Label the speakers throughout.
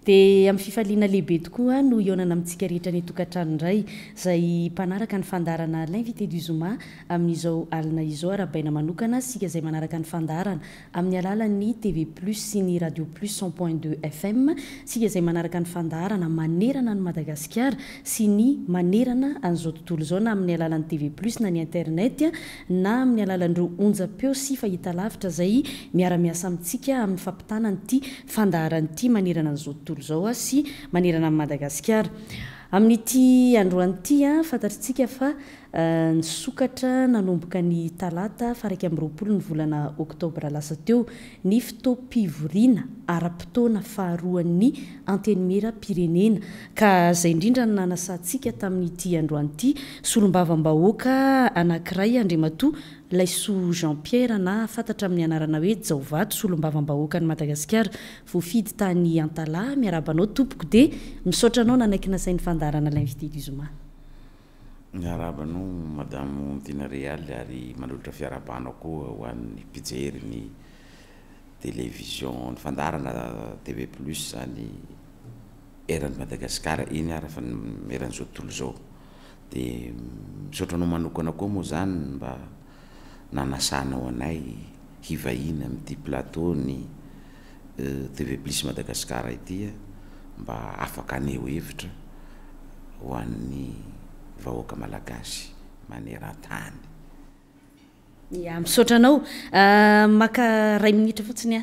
Speaker 1: d amin'ny fifalianalehibe tokoa no nna amitsikaeetra ytoaraayzay mpanaraka ny fandaranalinvité duzoma aminzao alinaiao arabainaanokana sikazay manarakany fandarana amin'ny alalany tvpus sy ny radiopusfmszay manaraka nny fandaranamanerana ny madagaskar sy ny anerana azao tontolozaona amin'ny alalan'y tvus nny internet na ain'ny alalan peo syiraaya'nyamitananytyfandaranyty anerana nzao tontolo zao a sy manerana amin'ny madagasikara amin'n'ity androanyity a fantatritsika fa eh, nysokatra nanomboka ny talata faaraiky amin'ny roapolo ny volana oktobra lasa teo ny fitopivoriana ara-potoana faharoan'ny antenemera pirenena ka izay indrindra ny nanasantsika tamin'nyity androanyity solombavam-bahoaka anankiray andrima toa layso jean pierre na fantatra amin'ny anarana hoe jaova tslom-bavam-bahoakan'ny madagasikara voafidy tany antala miarabanao tompoko di misotra anao nanaikina sai ny fandarana linvité dusma
Speaker 2: miarabanao madame ontina real ary manolotra fiarabana ko hoan'ny pijeryny television ny fandarana tvplus zany eran'ny madagasikara iny arya fa ny meran'izao totolo zao dia misaotranao manokana koa moa zany mba nanasanao anay hivahina amty plata ny e, tevblisy madagasikara itya mba afaky aneo hevitra ho ann'ny vahoaka malagasy maneratany
Speaker 1: a msotra anao ah, maka ray minitra fotsiny a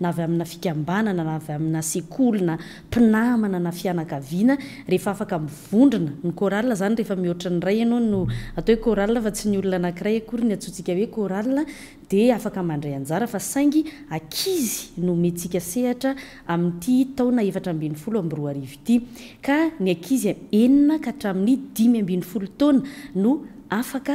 Speaker 1: navy amina fikambanana na avy amina sekolyna mpinamana na fianakaviana rehefa afaka mivondrana ny koral zany rehefa mihoatra nyiray ianao no atao hoe koral fa tsy ny olona anakiray akory ny atsotsika hoe koral dia afaka mandray anjara fa saingy akizy no mesika sehatra amin'ity taona efatra ambiny folo am'y roa ariv ity ka ny akizyenina ka hatramin'ny dimy ambiny folo taona no afaka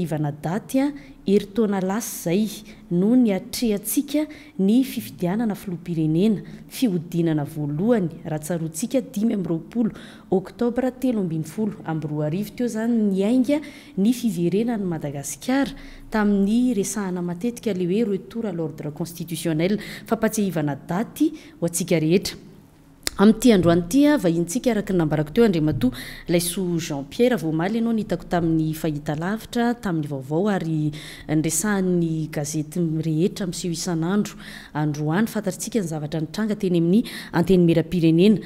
Speaker 1: ivana daty a eritona lasy izay noho ny atrehantsiaka ny fifidianana filoampirenena fihodinana voalohany raha tsaroantsika dimy am'n roapolo oktobra telo ambiny folo amin'roa arivo t o izany ny ainga ny fiverena ny madagasikara tamin'ny resahana matetika le hoe retoura l'ordre constitutionnell fapatseahivana daty ho antsiaka rehetra amin'ty androanytya vahintsika araka ny nambarako teo andrimato layso jan pierr voamaly anaonhitako tamin'nyahitalavitra tam'yaovao ary nresahny gazety rehetra mseho isan'andro androany fatatrsika ny zavatra nytranga teny amin'ny antenymerapirenena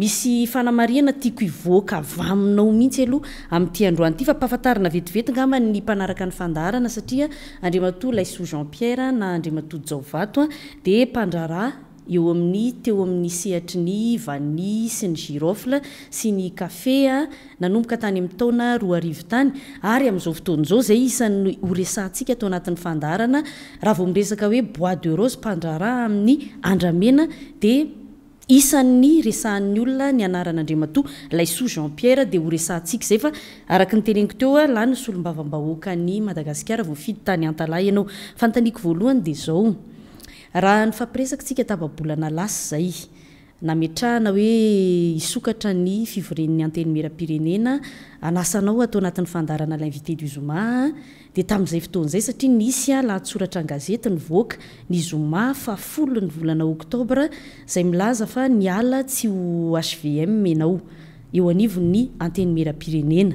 Speaker 1: misy fanaaiana tiako iaka vinaomitsy aoa'tyaayaainavetvetkaaninataoanrara eo amin'ny teo amin'ny sehatry ny vani sy ny girofl sy ny kafe a nanomboka tany amin'ny taona roa arivo tany ary amin'izao fotony zao zay isany horesantsika atao anatin'ny fandarana raha vo miresaka hoe bois de rose mpandrara amin'ny andramena di isanny resahan'nyolona nyanaran'andrimato layso jean pierre dia horesansika zay fa arak nytereniko teoa la no solom-bavam-bahoakany madagasikara vofidy tany antalahy ianao fantaniako voalohany dia zao raha ny fampiresaka ntsika tababolana lasy zay nametrahana hoe isokatra ny fivoren'ny antenimera pirenena anasanao atao anatin'ny fandarana linvité du zomaa dia tamin'izay fotoan'izay satria nisya lahatsoratra ngazety ny voaka ny zoma fafolo ny volana oktobra izay milaza fa ny ala tsy ho hvm anao eo anivo ny anteni mera pirenena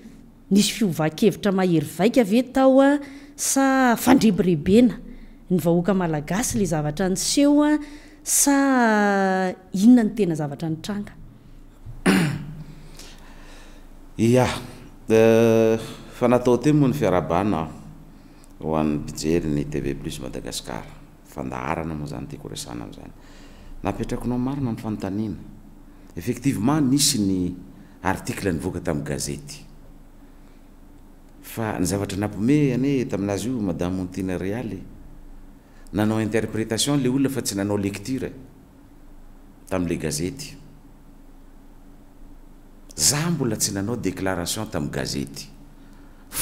Speaker 1: nisy fiovankevitra mahery vaika ave taoa sa fandrebirehibena ny vahoaka malagasy le zavatra nysehoa sa inona nytena zavatra ny tranga
Speaker 2: a fa natao te moa ny fiarabanao ho an'ny mpijery ny tv plus madagasikara fandaharana moa zany tyakoresana am'zany napetrakinao marina ny fanontanina effectivement nisy ny article nyvoaka tamin'ny gazety fa nyzavatra napome ane taminazy io madame ontina réaly nanao interpretation le olona fa tsy nanao lekture tamle gazety za mbola tsy nanao delaration tamgazety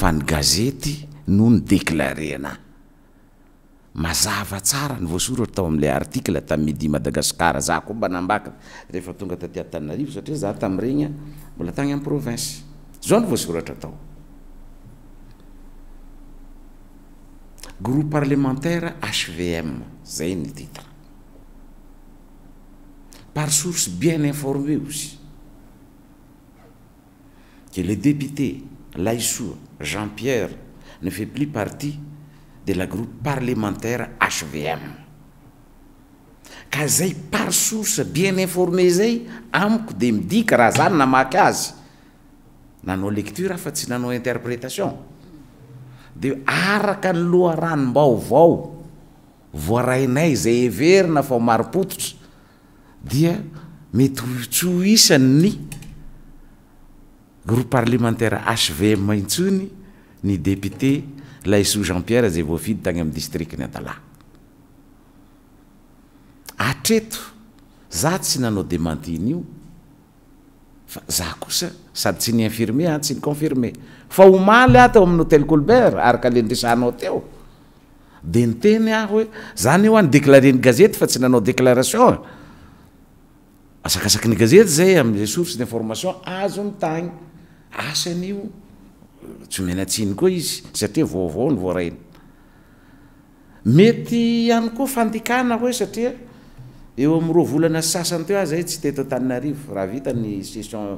Speaker 2: a y gazety noonydelareaaaaasoratrtaoale aletaidi madagasiar zakoa mba nambaka rehefatonga tatyatanarivo satria za tamregna mbola tagny am provincy zao nyvoasoratra atao groupe parlementaire HVM, c'est un titre. Par source bien informée aussi, que le député Laïsou Jean-Pierre ne fait plus partie de la groupe parlementaire HVM. par source bien informée, gens de me dit que Razan n'a ma Dans nos lectures, dans nos interprétations. deo araka ny loha ranombaovao voarainay zay everina fa maropototra dia mety tsy ho isany ny groupe parlementaire sv maintsony ny deputé lay sous janpierre zay voafidy tagny amy district ny atalàhy atreto za tsy nanao demantiny io fa za kosa sady tsy niinfirme ay tsy niconfirme faalyt hôtel lbertarak lendresnaoeany eoanydelareny gazete fa tsy nanaodelarationasasanygazetzay amzay source d'information azo tagny asa' tsy mnatsiny koa izy saria vaovaonyety hany koa fandikana hoe satria eo amro volana sasany teo ay zay tsy teto taninyarivo raha vitany setion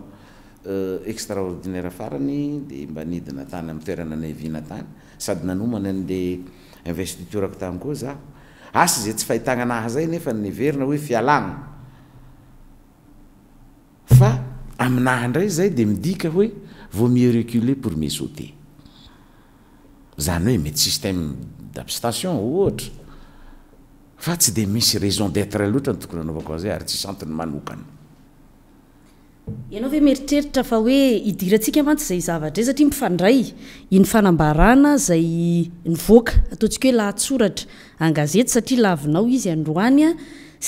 Speaker 2: Euh, extraordinaire farany de mba nidina tany am'y toerananay vina tany sady nanomany anle investitorako tany koa zah asy za tsy fahitagnanah zay nefa neverina hoe fialnah ndray zay deiohde sydre loany toony anovako azay ary tsy santony manokana
Speaker 1: ianao ve meritreritra fa hoe idiraantsika mantsy zay zavatra e satria mifandray iny fanambarana zay nyoaka ataosika hoe lahtsoratra angazeta satria lavinao izy androanya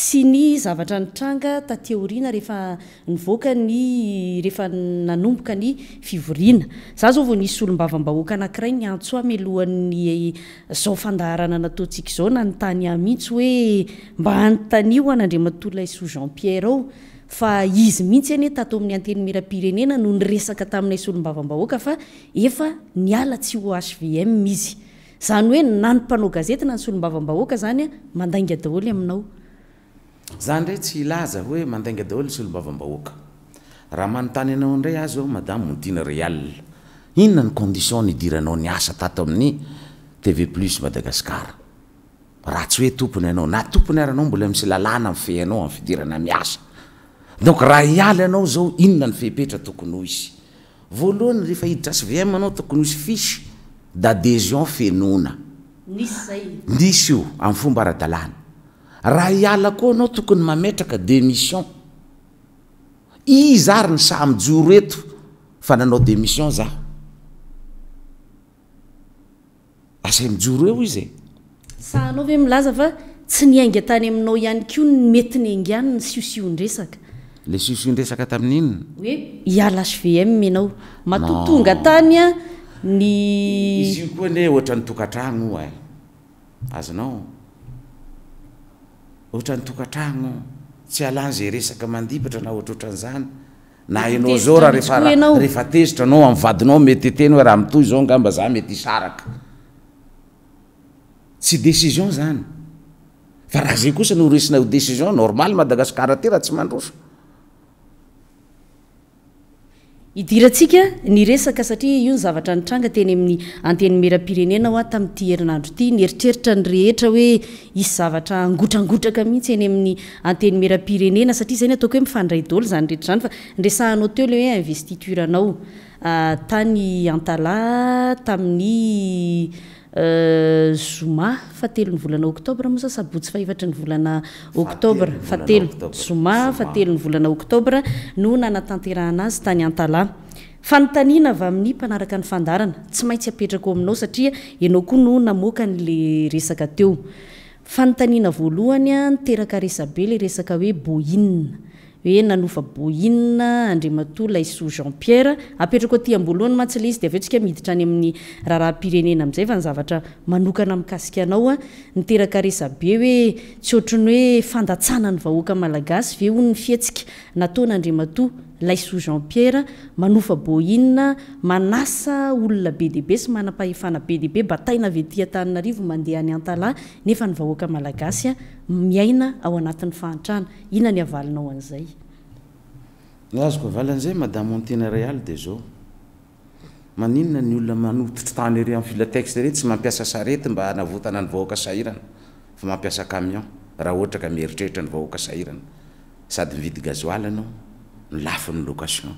Speaker 1: sy ny zavatra ny tranga tatioriana reanvoakayeefa nanomboka ny ioinaza zao vnsy lobavamahoaka aakiray nyaoaaaondnanataosikzao eh, na ntanymihitsy oe mba atano anad matolo aiso jan pierre ao fa izy mihitsy anye tato amin'ny ateny mirapirenena no ny resaka taminay sy olombavambahoaka fa efa ny ala tsy ovmizy zany hoeaao gazetia lohakaoeadagdolys
Speaker 2: olombaoakayaaoay azoadam min rinonany ndition nydiranao nyasatatami'ny tvplus madagasiaranatompony aranaombola misy lalàna amiy fehanao ami'fidirana miasa donc raha iala anao zao inona nyfepetra tokony ho izy voalohany rehefahiditra sy anao tokony hizy fisy d'adesion fenonandis iayfbaha o anaotokony aakademission izary ny sa mijoro eto fa nanao demission za asa mijoro eo iz
Speaker 1: eaaovezfa tsy nyainatanyainaoihany ko nymety nyinanny siosionea
Speaker 2: le siso inresaka tamin'in
Speaker 1: oe ialasvm ianao matotonga tanya nyo
Speaker 2: oaleotranytoatrago'oaayzay resakrnaohannynao zaorahainao amadinao metyten horaha mitoy zao ngamba zamety i tsy deiion zany fa raha zay kosa noresina decision normal madagasikaratyra tsy mandroso
Speaker 1: idirantsika ny resaka satria io ny zavatra nytranga teny amin'ny anteni mera pirenenao ah tamin'nyiti herinandro ity nieritreritra ny rehetra hoe isy zavatra angotrangotraka mihintsy eny amin'ny anteni merampirenena satria izayny ataoko hoe mifandray dolo zany rehetra izany fa ndresahanao teo iley hoe investitureanao ah, tany antala tamin'ny Euh, zoma fa telo ny volana oktobra moa sa sabotsy fahefatry ny volana oktobra fa telo zoma fa telo ny volana oktobra no nanatanteraana azy tany antala fanontaniana avy amin'ny mpanaraka ny fandarana tsy maintsy hapetraka ao aminao satria ianao koa no namokan'la resaka teo fanontaniana voalohanya nyteraka resabe ilay resaka hoe boine hoe nanofa boine andriamatoa layso jean pierre apetraka ty amboloha ny matsiila izy dia avyeo atsika mihiditra any amin'ny raharaha pirenena amin'izay fa ny zavatra manokana amin'kasikaanao a niteraka rezabe hoe tsotriny hoe fandatsana ny vahoaka malagasy ve hoo ny fihetsika nataona andriamato laysoa janpierre manofa boinna manasa olona be diibe sy manam-pahefana be diibe mba taina vetia taninyarivo mandeha any antalay nefa ny vahoaka malagasya miaina ao anatin'ny fantrana iona ny avalinao
Speaker 2: an'izayazaymaaaolonatrylte tsy ampiasa saemba aotana ny vhoaka sairnaaampiasaaionhhatkieritrehitranyhoakasadyidaznao lafiny lokation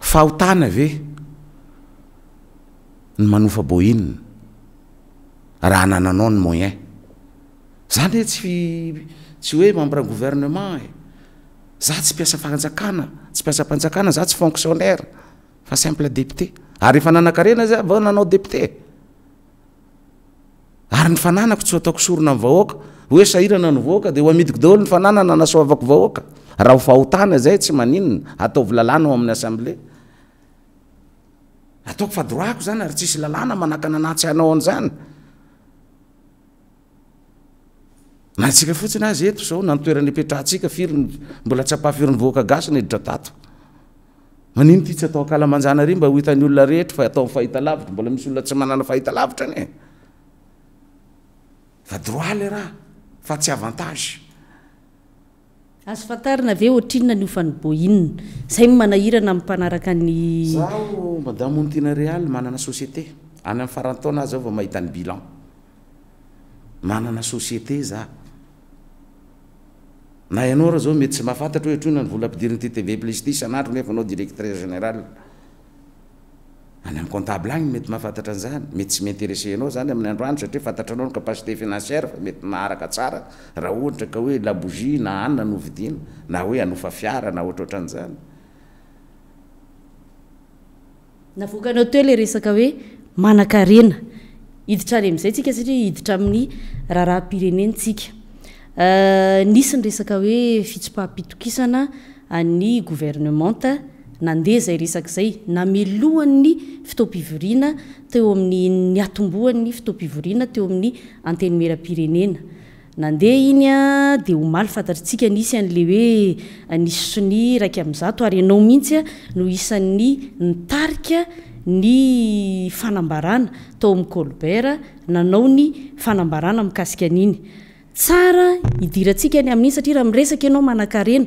Speaker 2: fahotana ave ny manofa boinna raha nananao ny moyen zany hoe tsy tsy hoe mambra gouvernement e za tsy piasa fanjakana tsy mpiasa mpanjakana za tsy fonctionnaire fa simple depté ary efa nanankarena zay vao nanao depté ary ny fananako tsyo ataoko sorona a vahoaka oe sahirana ny vaoaka de oamidiko daolo ny fananana anasoavako vahoaka oaayyo zany ary tssy lalana manakananatsy anao an'anye aathitalavitra mbola misy olona tsy manana fahita lavitra ny e fadroi le raha fa tsy avantage
Speaker 1: azoina ave otrinona niofan'nyboinna zay manahirana ammpanaraka nyzao madam ontina
Speaker 2: réal manana société any amin'ny farantaona azy ao vao mahita n'ny bilan manana societé za na ianao ra zao mety tsy mahafantatra hoe atriona ny vola ampidirinyty tv plisti s anatry nefa anao directré genéral ay am'otblagny mety mahafantatra anizany mety tsy miinteresenao zany amin'ny androando satriae fantatra anao ny kapacité financière fa mety maharaka tsara raha ohatra ka hoe labougi na anina novidina na hoe anofafiara naoharanleaeaiditr
Speaker 1: y aizaytsika saraiditra amin'ny raharahaprenenisny eh, resakahoefitsipahampitokisana nyuvernement nandea zay resakzay namelohan ny fitopivoriana teo amin'ny nyatmbohanny fitoivriana teo amin'y aenymerairenenanade iny di homaly fantatrtsika nisy an'le hoe nyssony raiky amin'zato ary ianao mihitsya no isanny nitaika ny naomikasikaaniny tara idirasikay amin'iny satri raha miresaka ianao mana-karena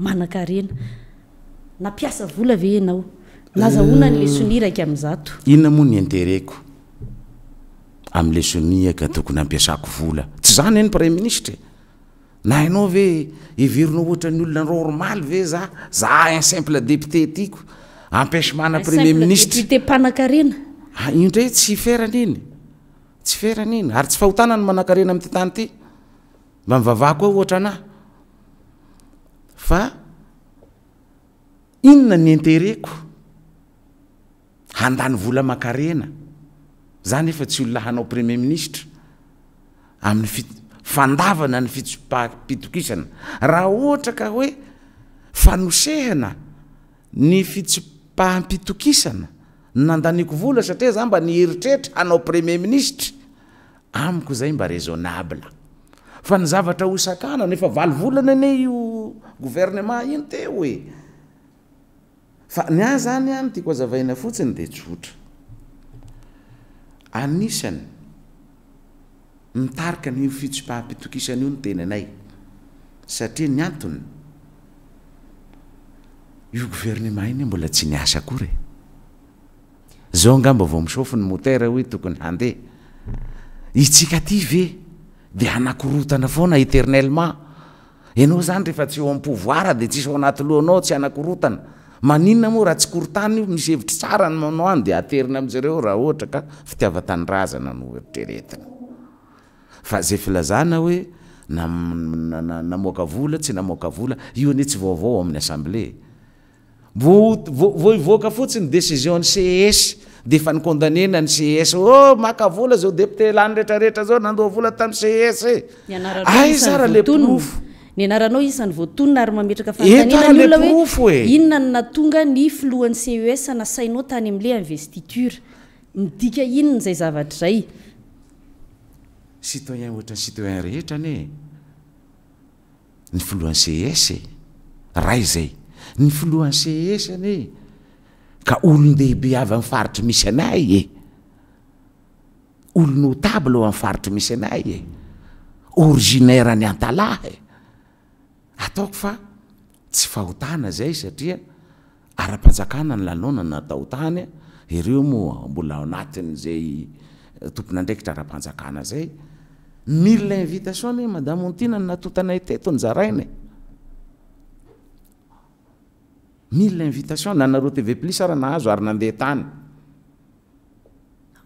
Speaker 1: Eh,
Speaker 2: inona moa ny intereko amle sonihaka tokony ampiasako vola tsy zany eny prme ministre na anao ve everonao ohatra ny olona normaly ve za za insimple dépté tiko ampesemana premier ministreaindra ah, tsy frany iny tsy ferany iny ary tsy fahotana ny manakarena amty tany ity mba mivavaha koa ohatra anah fa inona ny intereko handany vola makarena zay nefa tsy olona hanao premie ministra amin'ny fi- fandavana ny fitsipahampitokisana raha ohatra ka hoe fanosehana ny fitsipahampitokisana nandaniko vola satria za mba ni heritrehtry hanao premie ministra amiko zay mba rasonable fa nyzavatra hosakana nefa valo volana ane io governement iny te oe fa nya zany any tyako azavaina fotsiny de tsotra anisany mitarika nyio fitsopahmpitokisan' io nyteny anay satria ny antony io governement iny h mbola tsy niasa kore zao ngamba vao misofony motera hoe tokony handeh itsika ty ve de hanakorotana foana eternellement anao zany rehefa tsy o am'povoir de tsisy ao anaty lohanao tsy anakorotana maninna moa raha tsy kortany misyhevitr saradakaola tsy namka ola tsyaoaoayasloivoka fotsinydecisioy cs de fa nycondanena ny cs maka vola zao deptelanyretraretra ao nadoavola
Speaker 1: tacsaale fo ny anaranao isan'ny voatonyna arymaetrakaalneinonannatonga ny floan'n ces anasainao tany am'le investiture midika inon' zay zavatra zay
Speaker 2: citoyen ohatrany citoyen rehetraanie ny floan'n cse e rah zay ny floan'n cs e anye ka olony dehibe avy ain faritry misy anay e olonotable o amin' faritry misy anay e originaira ny antalah e. ataoko fa tsy fahotana zay satria ara-panjakana ny lalona natao tanya ireo mo mbola anatin'zay eh, tompona andraikitra ara-panjakana zay mille invitation ne madamontiana ny natotanay tetonyzaraina mille invitation nanareo tevplisa ra nahazo ary nandeha tany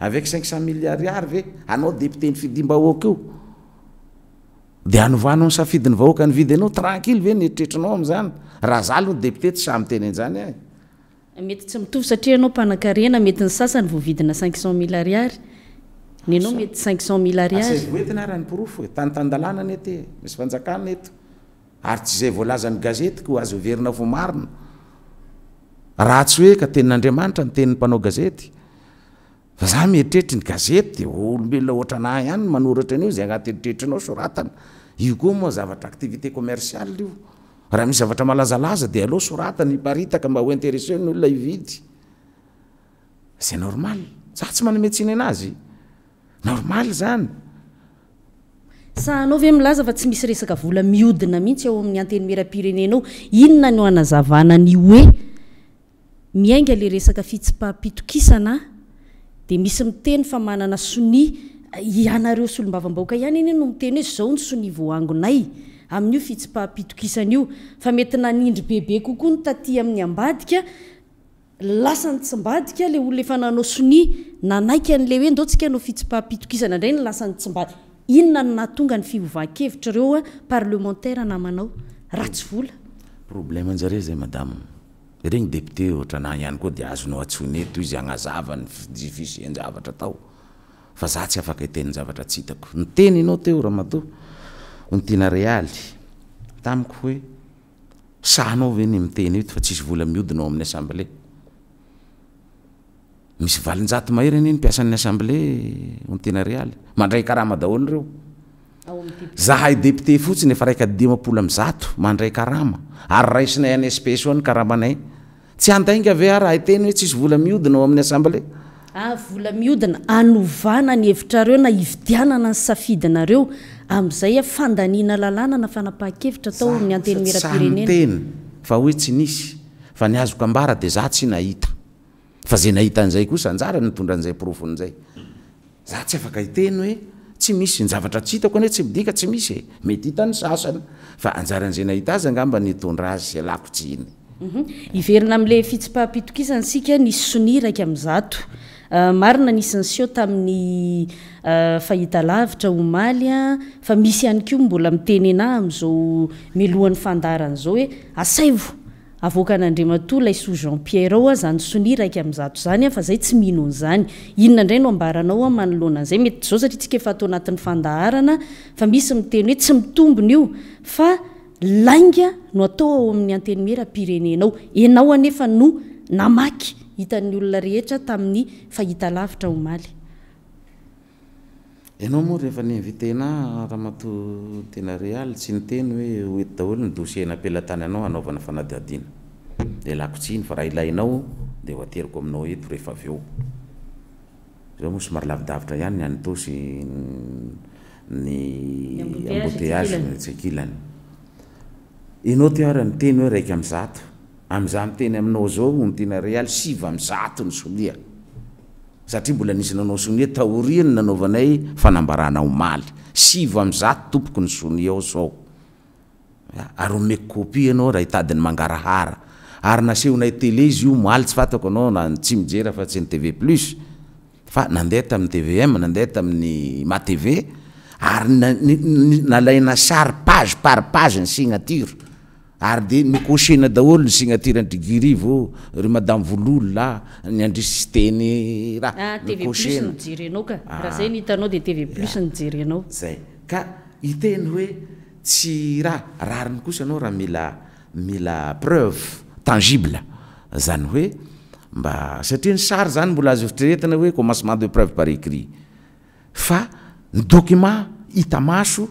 Speaker 2: avek cinq cent mille ariary ve anao depte ny fidimba oaka io de anvan ny safidiny vahoaka ny vidy e. anao tranqille ve ntretrinaoaanydepte
Speaker 1: easanyvidina cinq cent mille ariary y anaomety cinq cent mille
Speaker 2: ariayarofotanadalanaeyay azany azety ena eateninadriamanitra nyteniny mpanao gazety za eitreritry ny azetolombelonaohara nah any manoratra i zay anateiretrnaooio koa mazavatraativité mmerialamisy zaraazalazadalokmb hlonay
Speaker 1: ra tsy naetsiylamiodina mihitsy ao amin'ny anteny merampirenenao inona ny o anazavananyio oe miainga la resaka fitsipampitokisana e misy miteny fa manana soni eh, ianareo solombavambaoka ihany y no miteny hoe zao ny soni vangonay ami'io fitsipahampitokisanyio fa mety nanindry bebe kokoa nota amin'ny ambadikalasany tsybadika le olonefa nanao soni nanaiky n'le hoe ndao tsika nao fitsipahampitokisana ndrny lasany tsbaonrblemanjare
Speaker 2: zay madame regnydepté ohata na ihany koa de azonao atsoneto izy agnazava ny ifisynjavata tao fa zah tsy afaka iteninzavatra ts hitako niteny anao teo ra mato ontina realy tamiko hoe sanao vny miteny to fa tssy vola miodinao amin'y asamble misy valinjaty mahere any n mpiasany assamble otina realy mandray karaha madahoanyreo zahay depté fotsiny efa raiky didimapolo amzato mandray karama ary raisinay any spesy eo ny karamanay tsy antainga ave a raha teny hoe tsisy vola miodina o amin'y asamblevola
Speaker 1: ah, miodina anovana ny hevitrareo na iviianana ny safidinareo amizaya fandanina lalàna na fanapaha-kevitraataony aenyeraeozobad
Speaker 2: zayeyhoe tsy misy nyzavatra tsy hitakoa any hoe tsy midika tsy misy e. mety hita ny sasany fa anjaran'izay nahita azy angamba nytondra azy e lakotsy iny
Speaker 1: mhm. iverina ami'la fitsipahampitokisanysika nysy soniraka amin'ny zato euh, marina anisan'ny seo tamin'ny euh, fahita lavitra ho maly a fa misy ihany ko mbola miteny anahy ami'izao melohan'ny fandarany zao hoe asaivo avoaka nandrimatoa laysoa jan piere ao a zany sonia raiky amin'ny zato zany a fa zay tsy mihino nyizany inona indray no ambaranao a manoloanan'izay mety zao satria tsika efa atao anatin'ny fandaharana fa misy miteny hoe tsy mitombony io fa lainga no atao ao amin'ny anteny mera pirenenao enao anefa no namaky hitan'ny olona rehetra tamin'ny fahita lavitra homaly
Speaker 2: ianao moa rehefa nyinvitena raha matotena realy tsy niteny hoe oety daolo ny dosie napelatany anao anaovana fanadadina elako tsny fa raha ilainao deateriko aminaoetoaosoarlavidavitra anyatsyyeeyoo o nytena realy siva amizato ny solia satria mbola nisy nanao sonia taoriany nanaovanay fanambaranao maly siv amza tompoky ny sonia ao zao ary omeky copie anao raha hitadiny mangarahara ary nasehonay tele izy io maly tsy fantako anao na tsy mijera fa tsy ny tv plus fa nandeha tamn'y tvm nandeha tamin'ny ma tv ary nnalaina sary page parpage ny signature ary de nicosena daolo nysignatira andrikirivo re madame vololoa ny andrisy sy teny rahty ka ah. iteny hoe tsy rah rariny kosa anao raha milamila preve tangible ay hoe mba satria nysary zany mbola azo fitreretina hoe commencement de preuve par écrit a nydocument hitamaso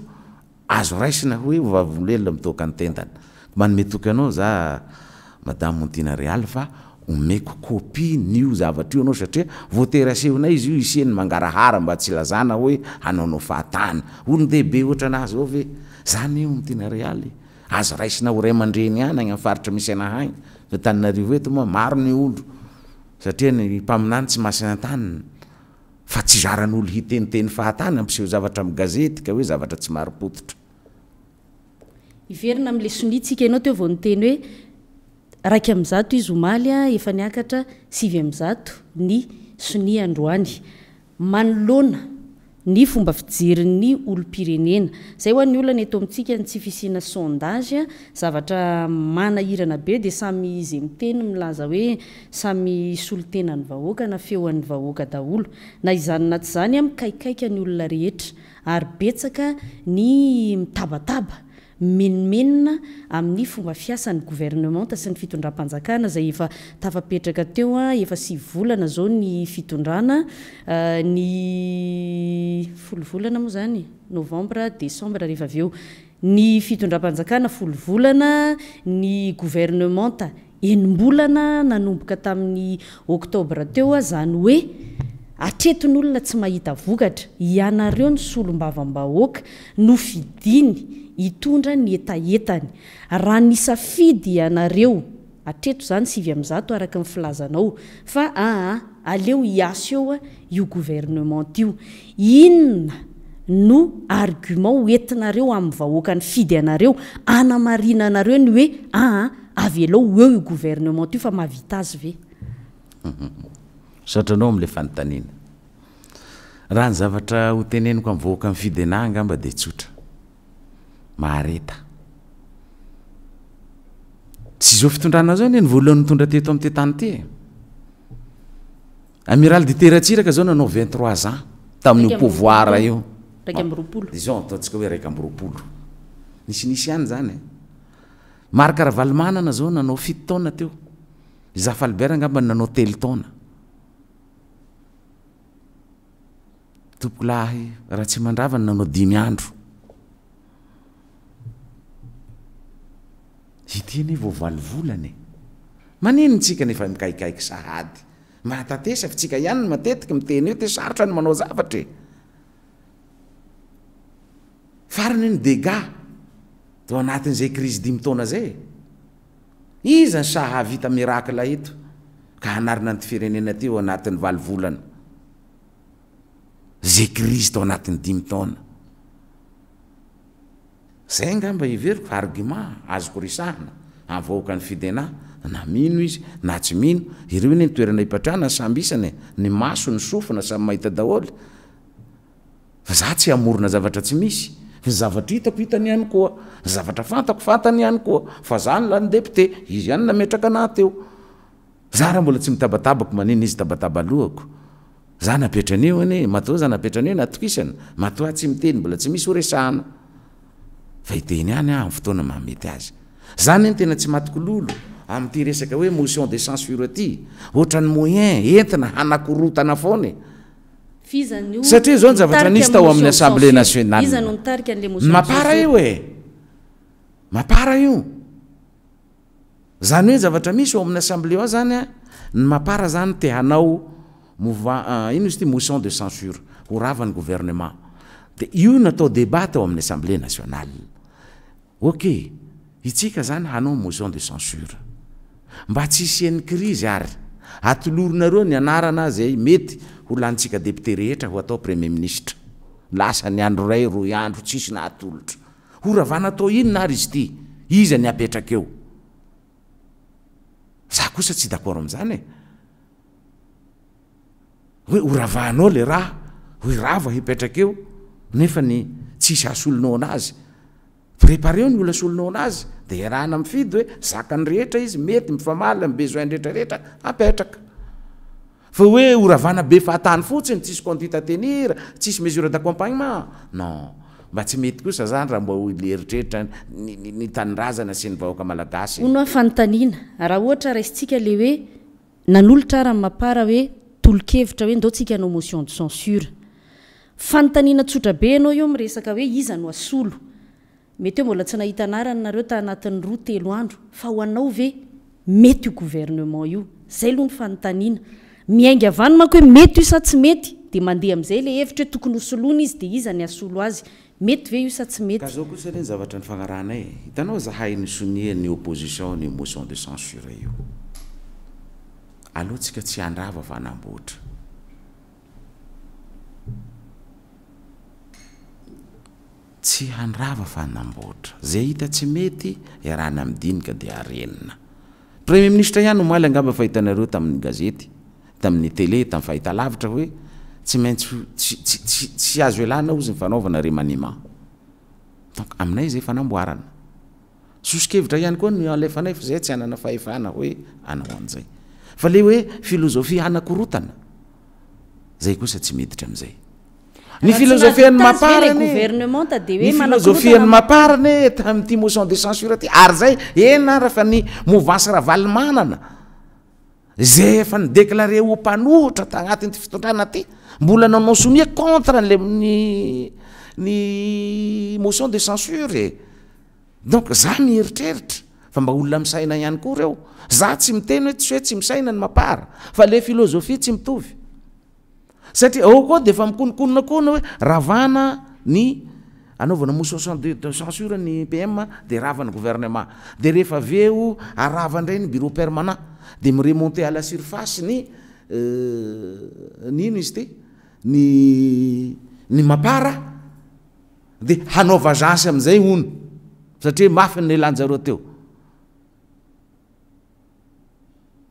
Speaker 2: azo raisina hoe vavilelona mitoka antentana manmetoky anao za madame tinarealy a mekopi ni aar aa saiaoatesea izysy mangarahara mba tsylazanahoe anaonao fahtanlondeibe nazenyiazanaaymndrenyanyfaritra e, misy aanyaomi 'l iteeynyampseo zavatra amgazetka hoe zavatra tsy maropotitra
Speaker 1: iverinamile snisika enaoeovaoteyoezaizy omaly efanyakatrasimza ny sniombinny olopirenenazayoany olonany eto aitsikany tsy fisina sondage azavatra manairanabe de samy zey miteny milaza oesamysolotenany vahoakanafeoan'ny vahoaka daolo na izanynaty zanya mikaikaika ny olona rehetra ary betsaka ny mitabataba menomenina amin'ny fomba fiasan'ny gouvernemanta sy ny fitondram-panjakana zay efa tafapetraka teo a efa sy volana zao ny fitondrana eh, ny folo volana moa zany novambre desembre rehefa aveo ny fitondram-panjakana folo volana ny gouvernemanta enimbolana nanomboka tamin'ny octobra teo a zany hoe atreto ny olona tsy mahita vokatra ianareo ny solombavam-bahoaka no fidiny itondra ny etaetany raha nisa fidy ianareo atreto zany sivy am'zato araknyiazanao fa aa aleo hiaso eoa io governementio inona no argument oentinareo amin'ny vahoakany fidy anareo anamarinanareo ny hoe aha aveloo eo io governement io fa mahavita azy ve
Speaker 2: mhm. satranao amla fantanina ahanyzavat hoteneniko mvakafidnangambadeaoazaoeyohanyitondra teto amttaaralyditertsiraka zao nanao vigttrois ans tamin'ypovoir
Speaker 1: ioika
Speaker 2: oeakyanyzanyarkarahavalimanana zao nanao fity taona teo izahfalber angamba nanao telytaona tompoko lah rahaty mandravany nanao dimyandro hiteany vao valivolan aninntsikanefamikaikaiky sahady ma ratatesafitsika ihanyny matetiky miteny io ty sarotra ny manao zavatrae farany ny dega da anatin'zay krizy dimitona zay izany sahavita mirakla eto ka hanarina nty firenena aty eo anatin'ny valivolany ietazokorysahana avoaka ny fidena na mino izy na tsy mino ireo ny nytoeranahiatrana samby isany e, ny maso ny sofona samy mahitadaholysyoronaaasy misy ny zavatra hitako hitany ihany koa ny zavatra fantako fantany ihany koa fa za ny la ny depté izy ihany nametraka anateo zah raha mbola tsy mitabatabako manina izy tabataba lohako zany apetraneo ane mat zaaerayeaasyitenyoa tisyehany ntenatsy aololoamty resak hoe motion de censury oatranyoyen entina hanakorotana fony e.
Speaker 1: saia zao nzavatrai tao ami'y asemblé naional
Speaker 2: para eara o zany hoezavatra misy o amin'ny asemble ao zany a ny mapara zany te hanao mino euh, izy ty motion de censure ho ravany gouvernement de io natao debaty ao amin'y assemblé national ok itsika zany hanao motion de censure mba tsisyen'ny crizy ary atoloronareo ny anarana zay mety holntsikaepéeenradrotsisy naatlotra ho ravanatao inona ary izy ty izy ny apetrakeo za kosa tsy daoram'zany e oe oravahnaao le raha rah va ipetrak eo nefa ny tsisy asolonao anazy prépae o ny oloasolonao anazy de rana afidy hoe zanyrehera izy mety mifaala besoireeraeey fotsiy tsisy conduite ei tsisy mesure d'accompagnement non mba tsy mety kosa zany raha mba leritreitra tanrazana sy nyvaoaka malagasynofantanina
Speaker 1: raha ohatra raisytsika le oe nanolotra aramapara oe kevitrae ndasika anao motion de censure fantanina tsotrabe ianao io mresaka oe izano asolomety mbola ts nahitnaoaaayoangaanymako hoemety io sa tsy mety de mandeh amzay le hevitra hoe tokony hosolony izy de izany asolo azymetyve io sa tsy metyzao
Speaker 2: kosaeny zavatra ny fagnaranay hitanao zahay ny sonie ny opposition ny motion de censure io altkatsyandavaaboay andaafaboara zay hita tsy mety anamidinika de aenna premie ministre iany no maly angaba fahitanareo tamin'y gazety tamin'ny tele tam'y fahitalavitra hoe tsy maintsy tstsy azo elanazaainayzayasosokevitra iany koa ny alefanay fa zay tsy anana faefana hoe anao anzay fale oe filozofia hanakorotana zay osa tsy titraazayan'y mamparany tamty motion de censure ty ary zay ena ra fa ny movancy ra valy manana zay efa nydeklare hompanohitra taagnatin'ty fitontrana ty mbola nanao somie contre leny ny motion de censuree donc za mieritreritry fa mba olona misaina ihany koa reo za tsy miteny hoe tsy hoe tsy misaina ny mapara fale defaiooonnahna oeaaa ny anaovana mo sndu de censure ny pm de ravan'ny gouvernement de rehefa aveo arava indray ny bureau permanant de miremonte à la surface ny euh, n ino izy t y a anaoagancy azay ono sara afyle lanjareteo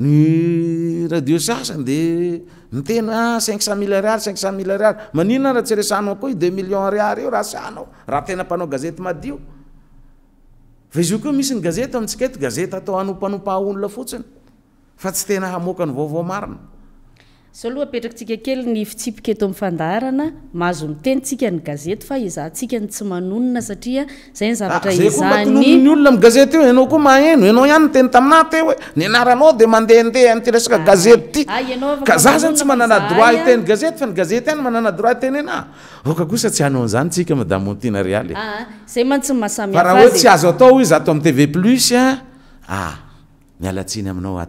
Speaker 2: ny radio sasany de ny tena cinq cent mille riary cinq cent mille ariary maninoaraha tsyresanoakoa i deux million riary io raha sanao raha tena mpanao gazety madio fa izy io koa misy ny gazete oamitsika eto gazeta atao anompanaompaholona fotsiny fa tsy tena hamoakany vaovao marina
Speaker 1: oeaikakeiioanony ah,
Speaker 2: olona amy gazete o anao koa maeno anao e. any nteny taminay t oe nyanaranao de mandehndehaty resaka ah, gazety
Speaker 1: tyka ah, za zany tsy manana droititeny
Speaker 2: gazete fa nygazete any mananadroit teny anay anaonzanyika
Speaker 1: madamtinyahaotsy azo
Speaker 2: atao izat am tv plusiaatiny aminaoa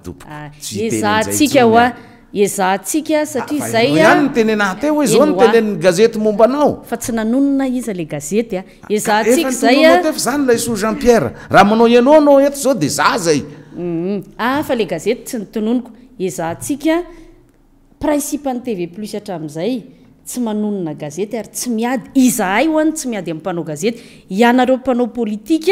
Speaker 1: izatsika satria ah, zayay ntenena hate hoe aonteney gazety mombanao fa tsy nanonona izy la gazety a e za ik zayfa zany lay
Speaker 2: sous jeanpierre raha manao anao anao eto zao di za zay
Speaker 1: mm-hmm. afa ah, la gazety tsy nitononiko i za tsika principeny tv plus atram'izay tsy manonona gazety ary tsy miady izahay hoany tsy miady am panao gazety ianareo mpanao politika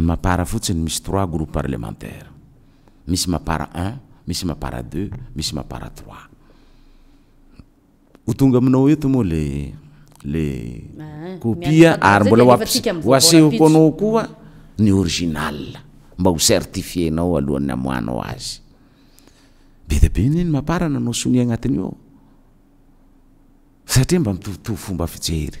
Speaker 2: mampara fotsiny misy trois groupes parlementaire misy mapara un misy mapara deux misy mampara tris ho tonga aminao eto moa le le ah, kopia ary mbola oasehokoanao koa ny orinal mba ho certifienao alohanny amoanao azy be dbe niny mampara nanao soni agnatiny io satria mba mitovitovy fomba fijery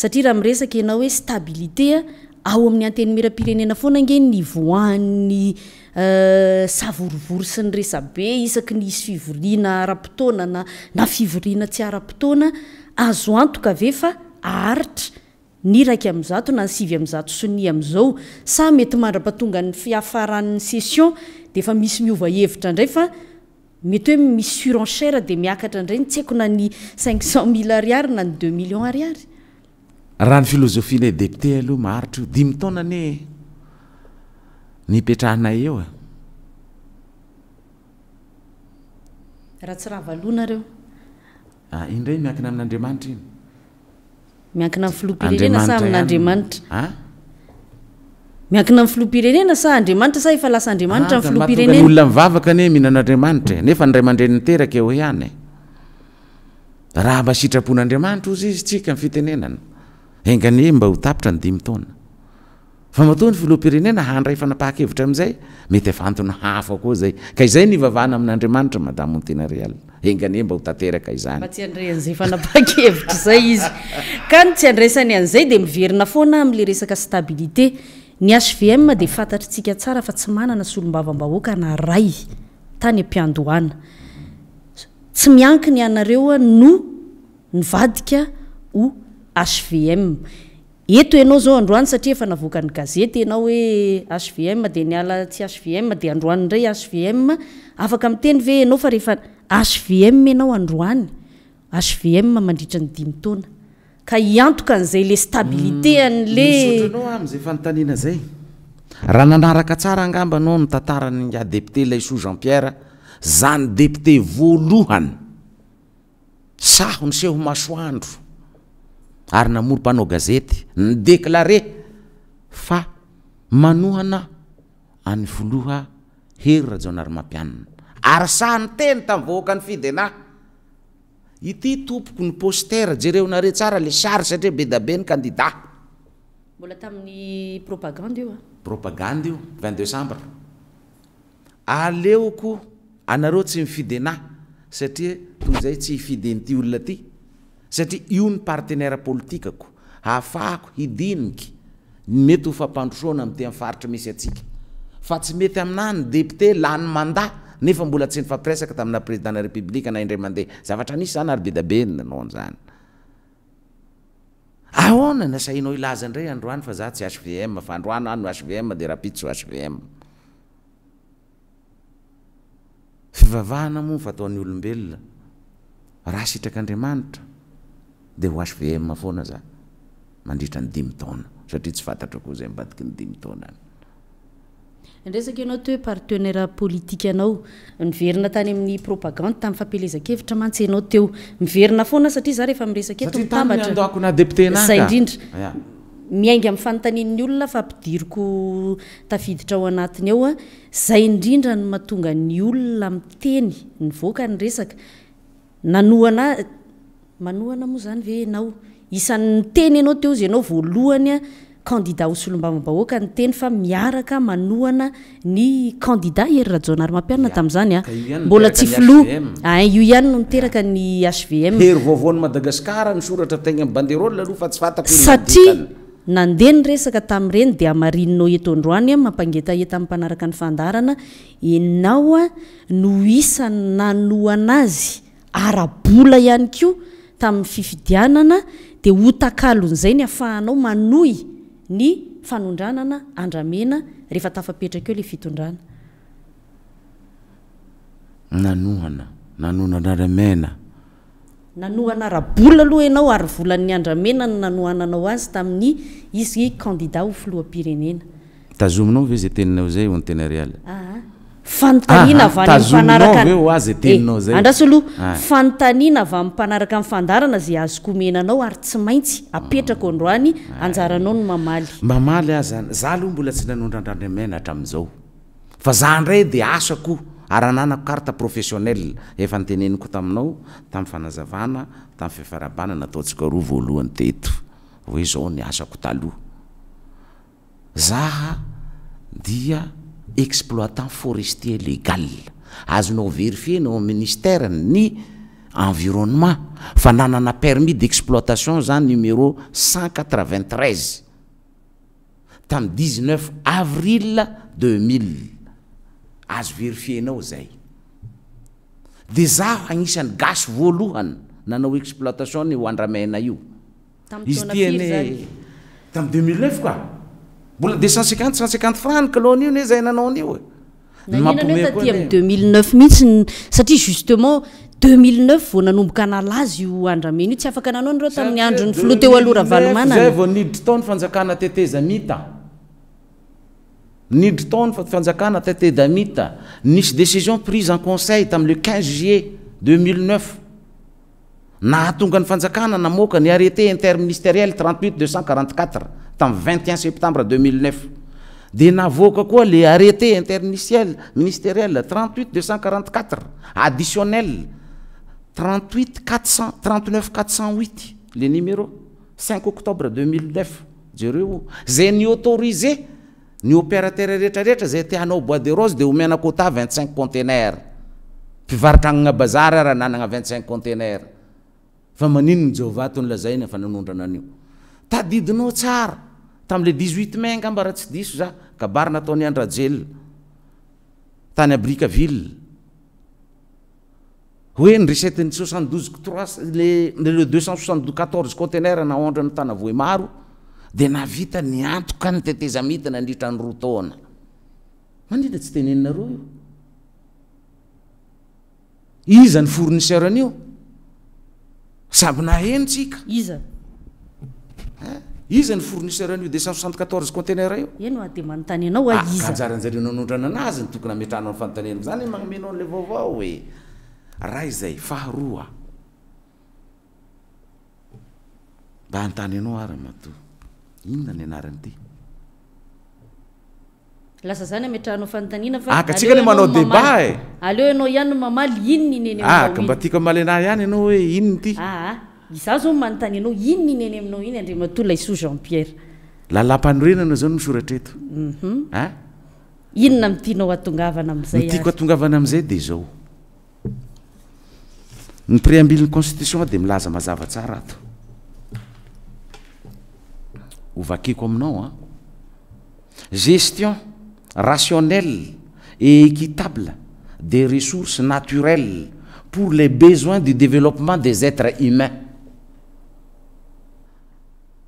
Speaker 1: satria raha miresaka anao hoe stabilitéa ao amin'ny ateny merampirenena foanange ny voany euh, savorovory sy nyresabe isak nys finiana-zookeaia metyandra-pahtonga ny fiafaranny sesion de fa misy miova hevitra indray fa metyhoe misy surenchere de miakatra inray ny tsy haikona ny cinq cent mile ariary na ny deux million ariary
Speaker 2: ra ny filôzofinay depte aloha maharitra io di mytaona ne nipetrahinay eo e. indray miankina amin'n'andriamanitra
Speaker 1: inyolona ah,
Speaker 2: mivavaka ne mihinan'andriamanitrae nefa ndray man-dreny niteraka eo ihanye raha mahasitrapon'andriamanitra ozy izy tsika n'fitenenany hengane mba ho tapitra ny dimytona fa mahatoa ny viloapirenena handray fanapahakevitra ami'izay mety afantony hafa koa zay ka izay ny vavahna amin'andriamanitra madameontena re ala hengany e mba ho tateraka izanyy
Speaker 1: vdnisa tsy anana s lobavamaakyaymo veoao ao ay saria efa navoakany gazety anao oe v de niala tsy v de androanindray v afakmteny ve anao fa rehefa vm anao androany v mandritra ny dimy taona ka iantoka an'izay le stabilité
Speaker 2: lenao nytanaran depte lay soa janpierre zany depte voalohany sahonyseho masoandro ary namoro mpanao gazety ny deklare fa manohana anyfoloha hery rajao nary mampianna ary sany teny tam vahoaka ny fidynahy ity tompoko ny postera jereo nare tsara le sary satria be dabe ny kandida
Speaker 1: mbola tam'ny propagand o
Speaker 2: propagande io vingt decembre aleoko anareo tsy mifidenah satria tozay tsy hifiden'ty olona aty satria io ny partenaira pôlitikako ahafahako hidiniky mety ho fampandrosona amte nfaritry misy asika fa tsy mety aminany depté la ny manday nefa mbola tsy nifampiresaka tamina présidan la republika nandraandeha zavatra isy zany ary bedabennanaoaaolazandrayandroany fazatsy svmaao'yolobelona raha sitrakandriamanitra doa vfoanaza mandritra ny dimytona saria tsy fantatra koa zay mbadiky
Speaker 1: nyitaaotoeipaniveri tany amin'ny propagandetami'nyfampelezakevitra mantsyanao teo miverinafoana saria zarefa miea emyoona famiiikotafditra ao anatiny aoa zay indrindra no mahatonga ny olona miteny nyvany manoana moa zany ve anao isanynyteny ianao te zy anao voalohanyaiaosobaabahoaeaia eyaaymapianana tami'zanymbola tsy io ihany no iterakany vmsaia andea nyresaka tami'reny di amaininao etondroaymampanetaet akynaoa no isany nanoanaazy arabola ihany ko tami'ny fifidianana di otakalon'izay ny afahanao manoy ny fanondranana andramena rehefa tafapetraka eo la
Speaker 2: fitondranaaaabola
Speaker 1: aloha ianao ary vola'ny andramenaa nanoananao azy tamin'ny izy kandida ofiloampirenena
Speaker 2: tazominao va za teninao zay ontenarialy
Speaker 1: fantanina ava ah, taznaakaoezeandrasy aloha fanontaniana avy ammpanaraka a ah, eh, ah. fandarana zay azokohomenanao ary tsy maintsy apetraky mm. androany anjaranao no mamaly
Speaker 2: mamaly azy any za aloha mbola tsy nanondra andrandrimenatra amzao fa zah ndray de asako ary ananako karte professionnel efa nyteneniko taminao tam'y fanazavana tamy fifarabana nataotsika roa voalohnyteoeaoa exploitant forestier légal vérifié nos ministère ni environnement fa a permis d'exploitation en numéro 193 Tant 19 avril 2000 azo verifienao zay de zaho agnisan'ny gasy voalohany nanao exploitation ny hoandramena io
Speaker 1: izy tiany
Speaker 2: tamy 2009 quoi mbola de cent cinquante cent cinquante franc kalonio ne zay nanao an'io
Speaker 1: e mampomekoty am 2009 mihitsy satria justement 2009 vao nanomboka nalazy io andrameny io tsy afaka nanao nyreo tamin'ny androny filoa teo alora valomanana zay vao
Speaker 2: niditry taony fanjakana teteza mita niditry taony fanjakana teteza mita nisy décision prise en conseil tamin'le 15 juillet 2009 nahatonga ny fanjakana namoaka ny arrêté interministériel 38 244 Tant 21 septembre 2009. Dinavo quoi les arrêtés interministériels, ministériels 38 244, additionnels 38 400, 39 408, les numéros 5 octobre 2009. J'ai ni autorisé, ni opérateur de retraite, été à nos bois de rose de Oumena Kota 25 conteneurs. Puis Vartanga Bazar, 25 conteneurs. Famanine, Jova, Tun 25 containers. tadidinao tsara tam'le dixhuit maiy ngambara tsy diso zah kabarynataony andrajela tay brikaileoenretny soixntdouz trilldeuxcentsoixantdou uatorzeadranaaonddatsyi e iza ny fournisseuran'io samby na henotsika iza izany fournisseur anio deuxcent soixnt4torze contener ioanjara ah, ah, ah, anjarenao nondrana anazy ny tokony ametra anao nyfantanina zany magnomenao anle vaovao e aha zayaaonka
Speaker 1: tsika ne manao debat ea ak mba
Speaker 2: tika malenahy
Speaker 1: ihany anao hoe inony ty izaho zao manontanyinao inona iny eny aminao iny andriamatola isoa jean pierre
Speaker 2: lalampanorena zao no misoratra mhm. eto a
Speaker 1: inona mitianao atongavana am'zay tiako
Speaker 2: atongavana am'izay de zao ny préambiln'ny constitution de milaza mazava tsara ato ovakeko aminao hein? a gestion rationnelle et équitable des ressources naturelles pour les besoins du développement des êtres humains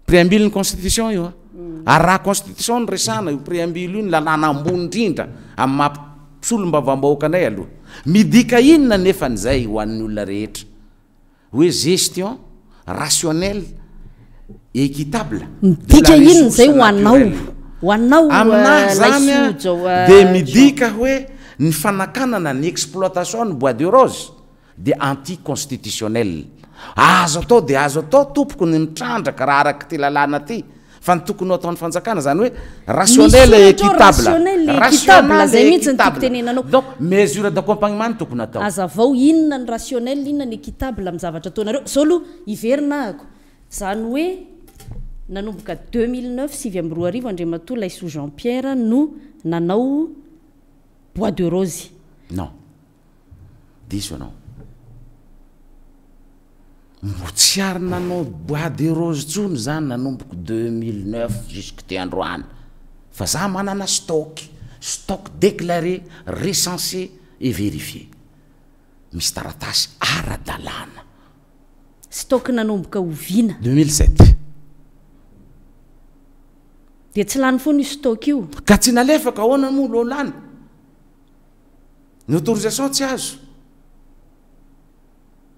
Speaker 2: préambule ny constitution ioa mm. ary raha constitution ny resana io préambule i ny lalana ambony trinitra am'ymampipsolomba vambahoakanay aloha midika inona nefa n'zay hoan'n'olona rehetra hoe gestion rationnelle equitableia
Speaker 1: aminahy zanya de
Speaker 2: midika hoe ny fanakanana ny exploitation ny bois deroze de anti constitutionnel azo atao di azo atao tompoko ny mitrandraka raha araky ty lalàna aty fa ny tokony ao ataon'ny fanjakana zany hoe rationelaetsnaaodon mesure d'accompagnemetny tokony
Speaker 1: ataoazavao inonany rationel inona ny eqitableam zavatra ataonareo zao loa iverinahako zany oe nanomboka 2009 syvy amroa arivo andrimato laisou jean pierre no nanao bois de rosy
Speaker 2: non dsoanao mbo tsy arynanao bois de rose tsony zany nanomboko deux mille neuf jusque te androana fa zah manana stock stock déclaré recensé et vérifie misy taratasy ara-dalàna
Speaker 1: stok nanomboka hoviana deux mille set de tsy lany foa nyi stok io ka tsy nalefaka ahoana y mo loolany
Speaker 2: ny autorisation tsy azo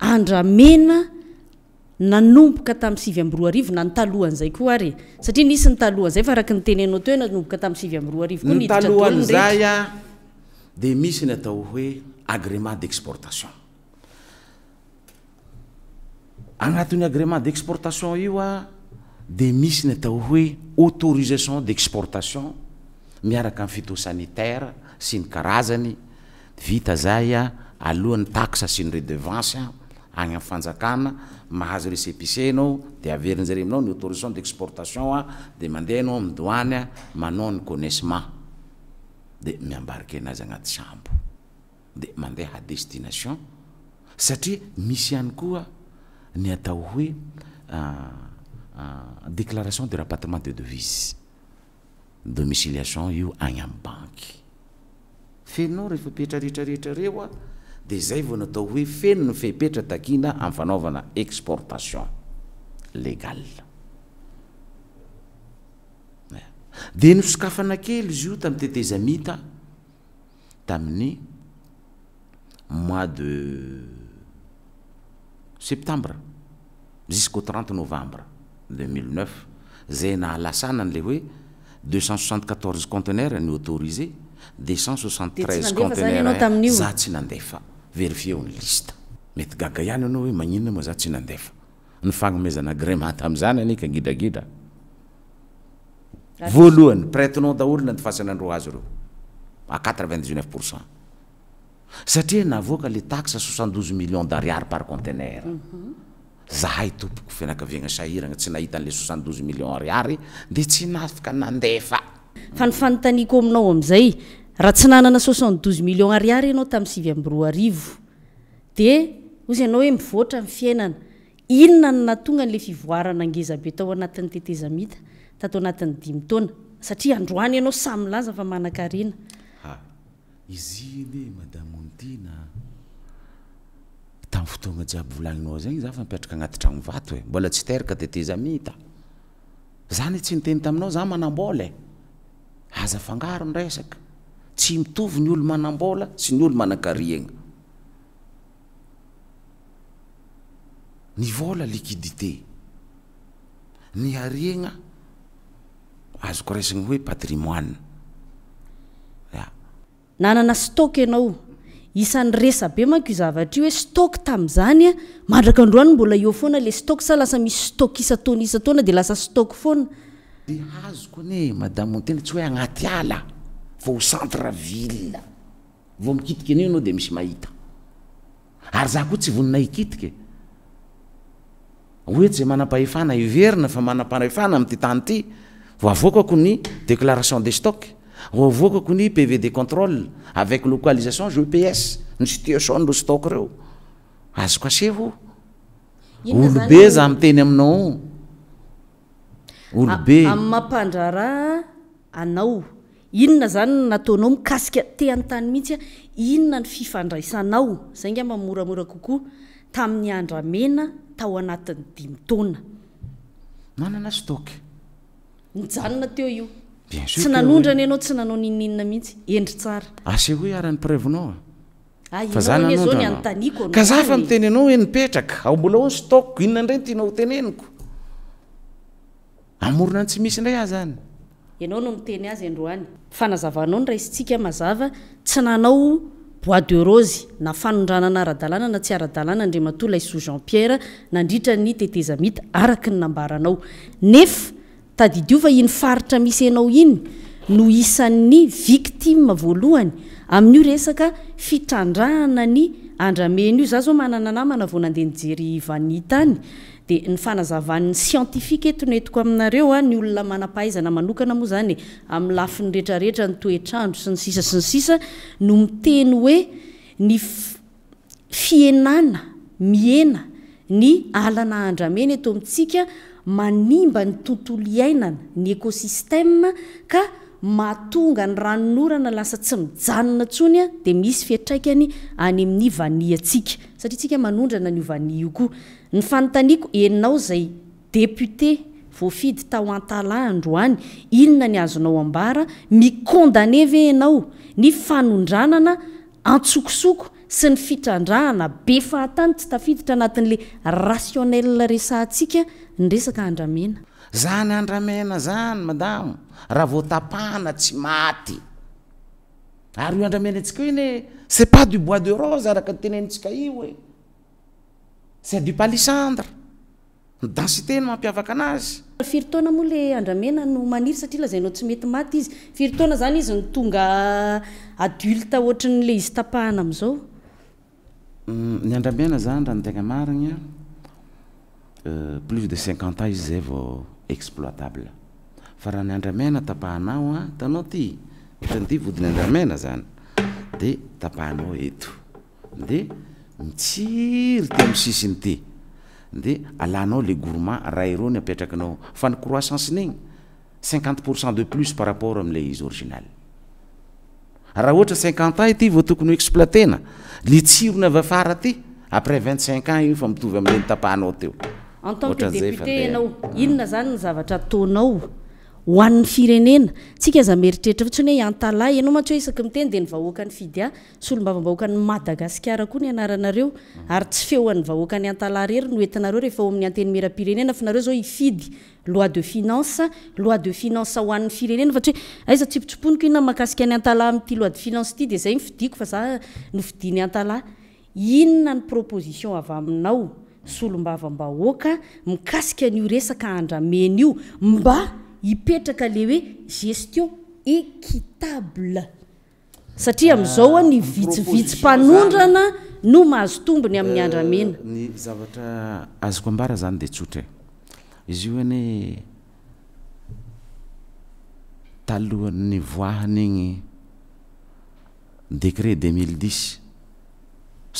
Speaker 1: andramena nanomboka tam'y sivy am roa arivo na nytalohan zay koa ary satria nisy nytalohanzay fa araky nyteneno te nanomboka tam sivy amroa arivooa nidtrans
Speaker 2: ato hoe agrement deptaioaganagrement dexportation io a de misy ny atao hoe autorisation d'exportation miaraka aphytosanitaire sy ny karazany vita zay a alohan'ny taxa sy ny redevance agny am fanjakana mahazo resepiseanao de averin'zare aminao nyautoriion d' exportation a de mandeha anao amdoanya manaony onnaisseme de miambarike anazy agnatyambo de mandehadesaion aia misy euh, euh, any koa nyatao hoedélaration de rappartrement de devisedciliation io anao epetraretrarerarea de zay vao natao hoe feno ny fepetra takina amin'ny exportation légale. de nosokafana kely izy io tamin'ny tetezamita le mois de septembre jusqu'au 30 novembre 2009 zay nahalasanany le hoe 274 conteneurs autorisés, autorisés... 273 conteneurs hein. za tsy metygaga any anao oe magninon moa za tsy nandefaztykgiraraypretenon daolona ifahsianandro azo reo aqineu pourcent satria naavoaka le taxa soduz millions dariary par contener zahay mhm. tompoko fianakaviagna sahiragna tsy nahitan'le sxantdouz million
Speaker 1: riary de tsy nafika nandefa fa nyfanotaniko aminao am'izay raha tsy nanana soxntdze million ariary ianao tamin'ny sivy ambyroa arivo de ozy ianao hoe mivoatra ny fiainana inona nnatonga n'la fivoaranangeza be tao anatin'ny teteza mihita tatao anatin'ny dimitaona satria androany ianao samylaza fa manan-karena
Speaker 2: tsy mitovy ny olo manambola tsy ny olo mana-kariagna ny vola liqidité ny hariagna azoko raisigny hoe patrimoine
Speaker 1: aana stok ianao isan'ny resa be mankoio zavatra io hoe stok tam'zany a mandraka androany mbola eo foana le stok sa lasa misy stok isatona isatona de lasa stoky foana
Speaker 2: de azokoni madametena tsy hoe agnaty ala fo centreville vo mikitiky an'io anao de misy ahy koa tsy voninay kik ohety za manampaefana iverina fa manampaefana amty tany ity vovoakako ny déclaration de stock vo avoakako ny pvd contrôle avec localisation gps ny situationlo stock reo azo aseho
Speaker 1: olobe za
Speaker 2: miteny ainao olobeaampandr
Speaker 1: anao inona zany nataonao mikasika teny tany mihitsya inona ny fifandraisanao zay ng mamoramora kokoa tain'nyandramena tao anati'yiitnaeoiosy nanondrany ianao tsy nanao nninna mihitsy endry
Speaker 2: tsaraoaatsyisy
Speaker 1: ndray ay anao no miteny azy androany fanazavanao ny ra isitsika mazava tsy nanao bois de rosy na fanondranana aradalàna na tsy aradalàna ndrimato laisos jan pierre nandritra ny tetezamita aak ny naaetddo fa iny faritra misy ianao iny no isan''ny viktimavaohy amin'io esak fitrandrahana ny andrameny io za zao manana nay manavonandeha nyjery vanita ny di ny fanazavan'ny sientifika etn etiko aminareoa nyolonamanapahaizanaaokaamoazayamylafinyreetrareetra ny toetrandro sy ny sisa sy ny sis noo miteny hoe ny fienana miena ny alana andrameny eto mitsika manimba ny tontolo iainana ny ekosistema ka mahatonga ny ranonorana lasa tsy mijanona tsonya di misy fiatraikany any amin'ny vani atsika satria tsika manondrana ny ovania koa ny fanontaniako eninao zay deputé voafidy tao antalahandro any inona ny azonao ambara ny condané ve anao ny fanondranana antsokosoko sy ny fitrandrahana be fahatany tsy tafiditra anatin'le rationel resantsika ny resaka andramena zany andramena
Speaker 2: zany madamo raha voatapahana tsy maty ary io andramena antsika o iny oe cest pas du bois de rose araka ntenenntsika io e c' du palisandre ny dansité ny mampiavaka
Speaker 1: an'azyfirtoana moa le andramena no maniry satria lazanao tsy mety maty izy firtaoana zany izy ny tonga adolte ohatrn'le izy tapahana am'izao
Speaker 2: mm, ny andramena zany ra notegna marigny euh, plus de cinquante izy zay va exploitable fa raha ny andramena tapahanao a tanao ty otrn' ty vodiny andramena zany de tapahanaao eto de mitsiry ty amsisinyty de alanao le gourment raha ero nyapetrakinao fa ny croissancenigny cinquante pourcent de plus par rapport amle izy original raha ohatra cinquante an ity vao tokony ho exploitena lytsirona vafara aty après vingt cinq ans io fa mitovy amlay nitapahanao teo
Speaker 1: en tantqe dézauté anao inona zany ny zavatra tonao hoany firenena tsika za meritreritra foatsy nyoe antala enao ma tsy ho isaka miteny dea ny vahoaka ny fidya solobaakooeeoamin'ny ateny merapirenena fanareo zao ifidy loi de financeloi de financehoany firenena fa tsy otipotsiponkoinonaky ayodenance y dzaymiko pi avy ainao solombavambahoaka mikasikaan'io resaka andrameny io mba ipetraka le hoe gestion équitable satria ah, amzao oa ny vitsivitsy mpanondrana no mahazo tombony amin'ny euh, andramena ny
Speaker 2: zavatra azoko ambara zany de tsotra e izy io ane talohan'ny voahany igny decrét deuxmiled0x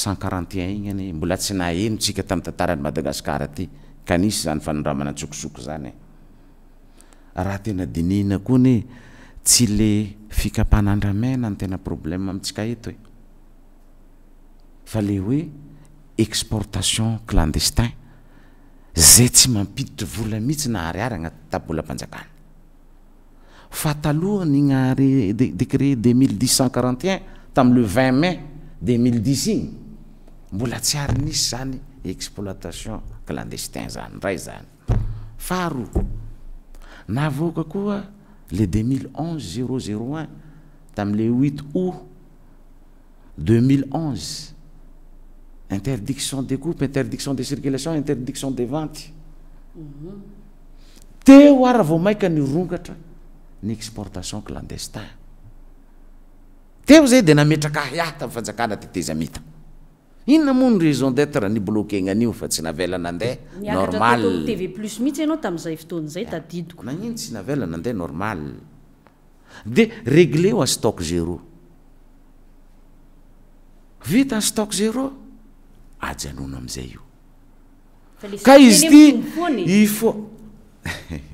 Speaker 2: cent quaranteun igny any mbola tsy na eno tsika tam'y tantarany madagasikara aty ka nisy zany fanondramanatsokotsoky zanye raha tena dinina koane tsy le fikapahnandramena ntena probleme amitsika eto e fa le hoe exportation clandestin zay tsy mampiditry vola mihitsy naariary agnattabola aa fatalohany ignyhar decré duxmiixcen41n ta le int mai duxmiix igny mbola tsy arinisy zany exploitation clandestin zany ray zany faharo navuka koa le 2011 001 les 8 ou 2011 interdiction des groupes interdiction de circulation interdiction de vente mhm. teo ara vao maika nous l'exportation ny exportation clandestin teo zay de nametraka hiata fanjakana clandestine. inona mony raison detre niblokegny anio fa tsy navelanandeh anagnino tsy navelanandeha normal de regle io e stok zéro vita stok zéro ajanono amzay
Speaker 1: ioka izy tyi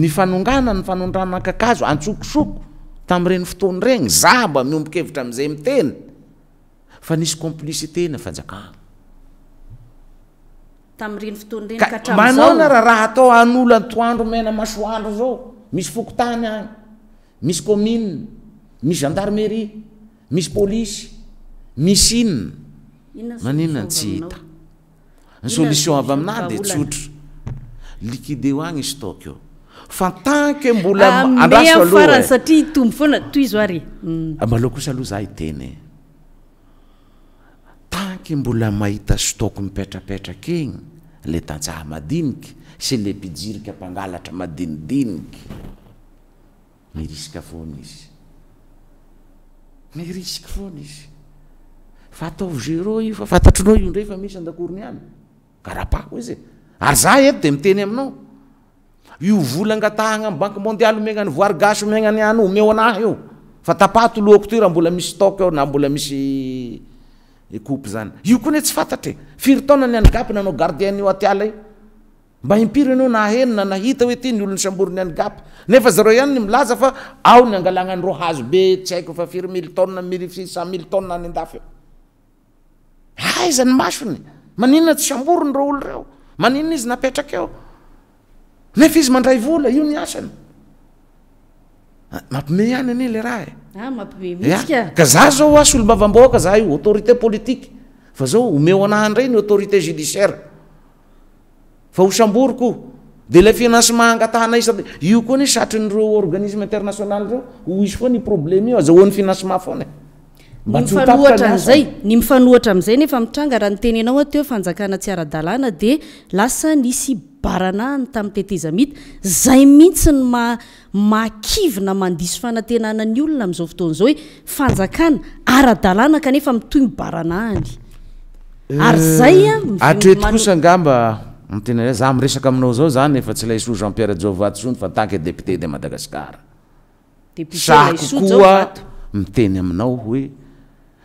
Speaker 2: ny fanongana yfanondrannakakazo antsokosoko tam''reni fotony regny zaba miombokevitra amizay miteny fa nisy complicité na
Speaker 1: fanjakagnmanna raa raha atao
Speaker 2: an'olo antoandro mena masoandro zao misy fokotany agny misy cômmin misy gendarmeri misy pôlisy misy inna
Speaker 1: maninnan tsy hita ny solution avy amina de tsotra
Speaker 2: liqideo agny izy toko fa takembaamlosaoa ah, hmm. ah, za nay e. mbola mahita stoo mipetrapetraky igny le tanaha mainiky sy le mpijiriky ampangalatra madinidiniky mi niz mirisike foanizy fa ataozero io fafatatrinao io ndrefa misy andakoriny hany karapako izy ary za ety de miteny aminao io volangatah gnabank mondial megnany orgas magnay aymeoaafaatloatyrahmbola misy oabola yio e koa ne tsy fantat firy taonny agap nanao gardienio atyala io mba impiry anao nahahenina nahita hoe ty ny olonyamboroyanygapy nefa zare ianyny milaza fa agnaoe ao miltncent mile tonzany masony maninona tsy samborony re olo reo manina izy napetraka eo nefa izy mandray
Speaker 1: vola io niasany
Speaker 2: ah, mampiome hany ani le raha
Speaker 1: ea ah, ka za zao
Speaker 2: asolombavamboka za io autorité politiqe fa zao ome o anahndray ny autorité judiciaire fa hosamboryko de la financement agatana izy s io koa ni satrin'reo organisme international reo ho izy foa ny problème io azahoa'ny financement
Speaker 1: foana e. n mifanoatrazay y mifaraazaynefamitrangaraha ntenyanao atfanjakanatsy araaaa syhayteayihtyno naayonaamzaoaaretosangamba
Speaker 2: mitenay zah miresaka aminao zao zany nefa tsy lay soa janpierre jaovato so ny fa ntanko e deputé de madagasikar
Speaker 1: zakokoa
Speaker 2: miteny aminao hoe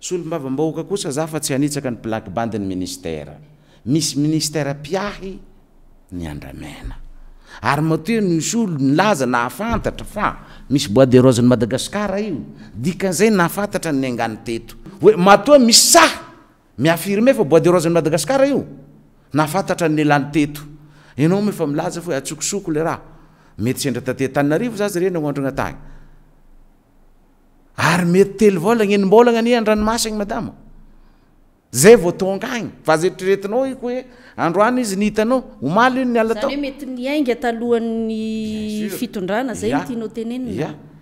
Speaker 2: solobavambaoaka kosa za fa tsy anitsaka ny plakbandiny ministera misy inistera iahy yadeaa sy bois de rosenymadagasiara io ikanzay nafantatra yngany teooe atoa ish iafre fabois derosenymadagasikara i afantatra y lan'nyteo anaomoa fa milaza fo atsokosoko le rah mety sendra tate tanarivo za zareno anandrognatagny ay etytelo ôlagnimbolana aadraaakayzitreretiaoio oe adoay izy hitanaoa
Speaker 1: alaaa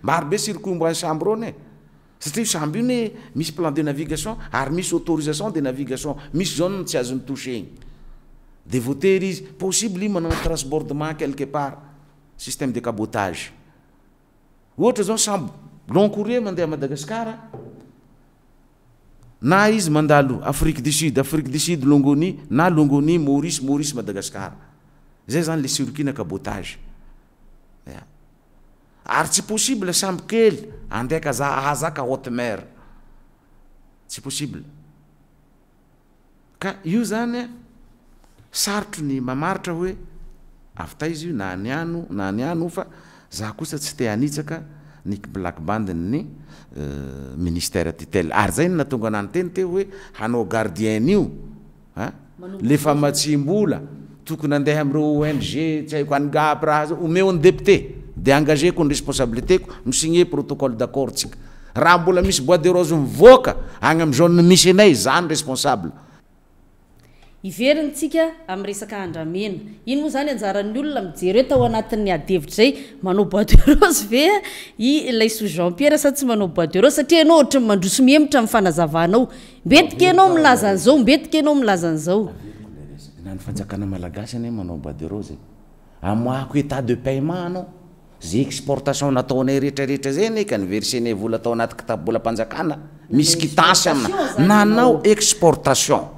Speaker 2: maro be circuitombany samb rôny e sabomisy plan de navigation ary misy autorisation de navigation misyayanyessiemana transbordement quelquepart sstme de cabotage samb nouriadiaiue du sud afrique du sud longoni na longoni moris morisy madagasikar zay zany le sirokina kabotage ay tsypossible sambokely andehka za hazaka otemer tsy possible ka io zany a sarotro ny mamaritra hoe avy ta izy io na nyano na ny ano fa za kosa tsy te hanitsaka nik blak bandiny euh, ministère atitel ary zay natonga ananyteny te hoe hanao gardien-ny io an lefa matsim-bola tokony andeha amreo ong tsy haiko anygapy raha z omeony depté de engageko ny responsablité ko misigne protocole d'accord tsika raha mbola misy bois de rose mivoaka agny amzauny misy anay zany responsable
Speaker 1: iverinytsika am'resaka andramena iny moa zany anjaran'nyolona mijery hoe tao anati'ny adyevitry zay manao boisderos e ilayso janpierre satsy manao bois deros satria anaotrarosoietra mfnazaaoeika enaoizanao ek enaoazanzaoayfanjakana
Speaker 2: malagasy amanaobois derose amako état de paimentnao za exportation nataonay rehetrarehetra zay e ka niversenay vola atao anatyk tabolapanjakana isykiasy iaa exportation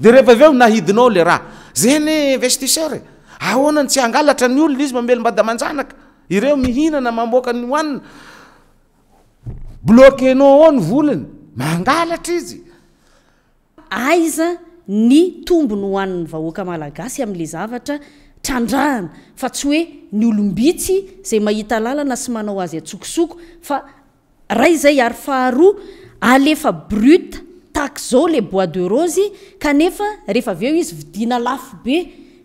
Speaker 2: de rehefa aveo nahidinao le raha za ny ivestisseure ahoanany tsy hangalatra ny olona izy mambelo mbada man-janaka ireo mihinana mamoaka ny hoanina blokenao aao ny volony
Speaker 1: mangalatra izy aiza ny tombony hoan'ny vahoaka malagasy am'la zavatra trandrahana fa tsy hoe ny olombitsy zay mahita làlana sy manao azy atsokosoko fa raha izay ary faharoa alefa brute taky zao lay bois de rosy kanefa rehefa aveo izy vidiana lafobe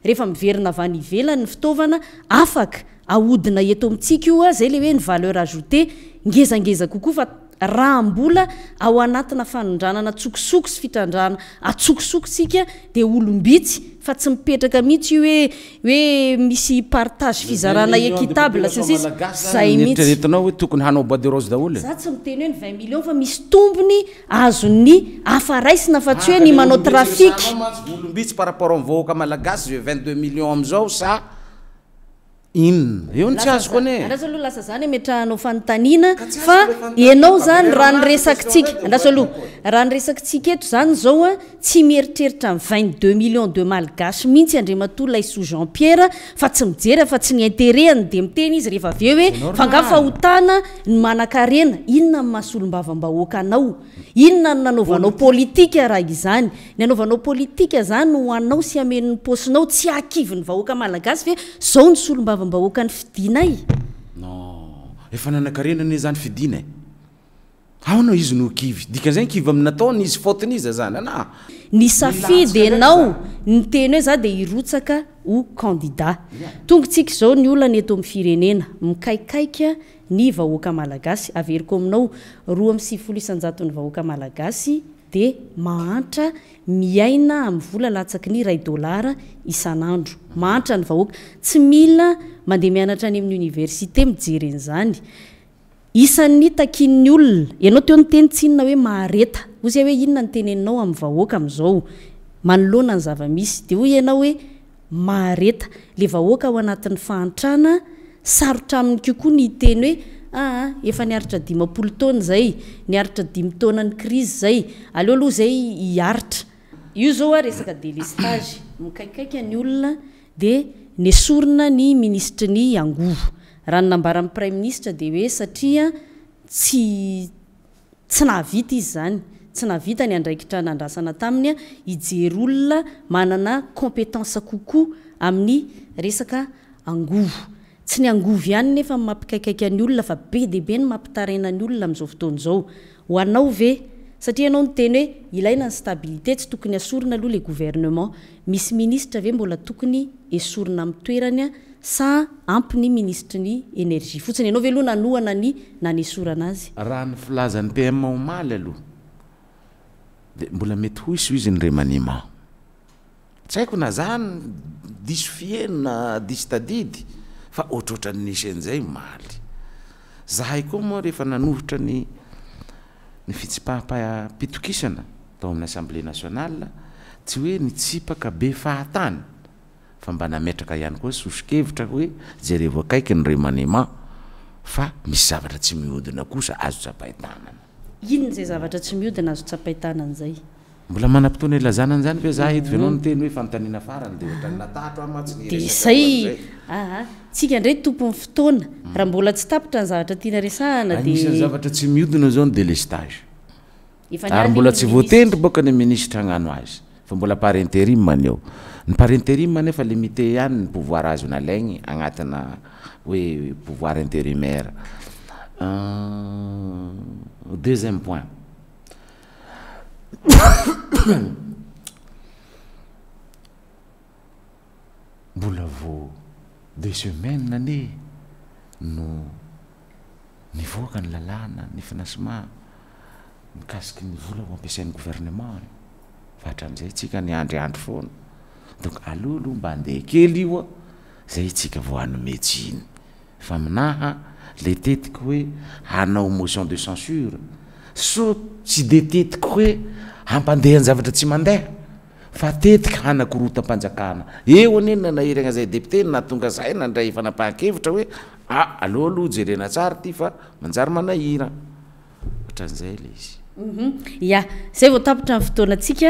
Speaker 1: rehefa miverina vanyivelany ny fitaovana afaka ahodina eto amintsika ioa zay ley hoe ny valeur ajouté ngezangeza kokoa fa raha m-bola ao anatina fanondranana tsokosoko sy fitrandrana atsokosokysika dia olombitsy fa tsy mipetraka mihitsy oehoe misy partage fizarana eqitable sssy zay mihitooe
Speaker 2: tokony hanao basderosedaol e. za
Speaker 1: tsy miteny hoe ny vint million fa misy tombony azon 'ny afa raisina fa tsy hoe ah, ny manao trafikolombitsypapotmvahoaka
Speaker 2: malagasy ze vitdeux millions amzao sa inon eontsy azoko n andrasa
Speaker 1: loha lasa zany metr ahanao fanontanina fa anao zany raha ny resakitsika andrasa aloha raha nyresaki tsika etro zany zao a tsy mieritreritra y vnt deux million de malgase mihitsy andri matolo laysous jan pierre fa tsy mijera fa tsy ny intereany dia miteny izy rehefa ave hoe fa nga fahotana ny manan-karena inona y mahasolom-bavambahoakanao inona nanaovanao politika raha i zany ny anovanao politika zany nohoainao sy amenon'nypaosinao tsy akivy ny vahoaka malagasy ve zao ny solom-bavam-bahoakany fidinay
Speaker 2: ehfa nanankarena ane zany fidina e aonao izy no kivy dikan'izay kivy aminataony izy fatiny izy zany ana
Speaker 1: ny safidy nao ny teny hoe za de hirotsaka ho candidat tongotsika zao ny ola ny eto ami'y firenena mikaikaikya nyahoakamalagasyaeiko aaoo sivyfoloisanyahoaka malagasy de mahatra miaina ami'yvolalatsaky ny ray dollara isan'andro mahantra ny vahoaka tsy mila mandeh mianatra any amin'ny niversité mijerenyzanyisannytakinnyolona anao teo ny teny tsy inona hoe mahareta ay oe inonantenninaoaaeahaetale ahoakaao anatin'ny faantrana sarotra aminy kokoa ny teny hoeefa ah, niaritra dimampolo taona zay nyaritra dimytonany crize zay aealoha zay iidelestage mikaikaikany olona d nysorina ny ministre ny angoo rahano nambaray prime ministre de hoe saria tsy tsy nahvita izy zany tsy nahavita ny andraikitra nandrasana taminya ijery olona manana compétance kokoa amin'ny resaka angovo tsy ny angovy ihany nefa mampikaikaiky any olona fa be deibe ny mampitaainany olona am'izao fotoanzao ho aao ve satria ianao ny teny hoe ilaina ny stabilité tsy tokony asorina aloha la gouvernement misy ministre ve mbola tokony esorina amtoeranya sa ampiny ministre ny énergie fotsiny ianao ve loa nanoana ny nany esorana azy
Speaker 2: raha ny filazan'ny pmmaly aloha de mbola mety hoisyo izy ny remaniment tsy haiko na zany diso fienona diso tadidy fa ohatrohatra nnisyan'izay maly zahay koa moa rehefa nanohotra ny ny fitsipahapa pitokisana atao amin'y assemblea national tsy hoe nitsipaka be fahatany fa mba nametraka ihany koa sosikevitra hoe jerevoakaiky ny remanement fa misy zavatra tsy mihodina kosa azo otsapaitanana
Speaker 1: ino n zay zavatra tsy miodina azo tsapaitanan'izay
Speaker 2: mbola manam-potoana ilazanany zany fa za ianao noteny hoe fanontanina farany
Speaker 1: dehtr natztsy
Speaker 2: nzaondeeseymba
Speaker 1: tsyaentro
Speaker 2: bokae inistre agnao azy fa mbola parinterimano nypariterianfa leite any ny pouvoir azo nalaigny agnatina hoe pouvoir intérimairexmpoint euh, mbola de semaine any no nivoaka ny lalàna ny financement mikasiky ny vola ho ampiasain'ny gouvernement fahatra am'izay tsika ny andriandro foana donc aloha aloha mba andeha kely io a zay tsika vao hanometsiny fa minaha le tetiko hoe hanao motion de censure so tsy de tetiko hoe hampandehany zavatra tsy mandeha fa tetiky hanakorota ampanjakana eo aneny nanahiragna zay depte na tonga zay nandray ifanapaha-kevitra hoe a alohaloha jerena tsara ity fa manjary manahiran hatran'izay le izy
Speaker 1: mhm. a zay vao tapatra amin'y fotoanatsika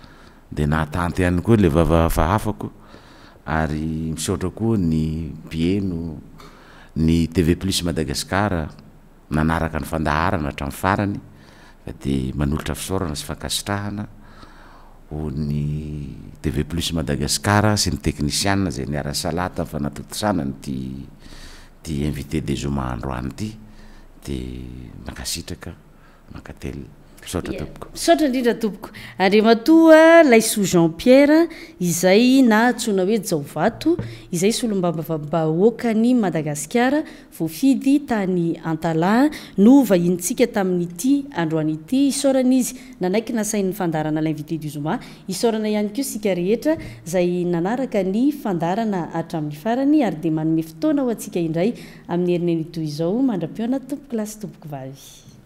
Speaker 2: de natanty hany koa le vava fa hafako ary misaotra koa ny pieno ny tvplus madagasikara nanaraka ny fandaharana hatram' farany fa de manolotra fisaorana sy fankasitrahana ho ny tvplus madagasikara sy ny teknisiae za niara salata fanatotosanany tty invité dejomandro any ity de makasitraka makately isaotra
Speaker 1: indrindra tompoko andrima toa layso jean pierre izay na atsona hoe jaovato izay slombambavambaoakany madagaskara voafidy tany antala no vahintsika tamin'ity androanyity isôrana izy nanaiky na sain'ny fandaranalinvité duza isorana ihany ko sika rehetra zay nanaraka ny fandarana hatramin'ny farany ary dia maniny fotoana o antsika indray amin'ny herinenytoy izao mandrapiona tompoklasy tompokoa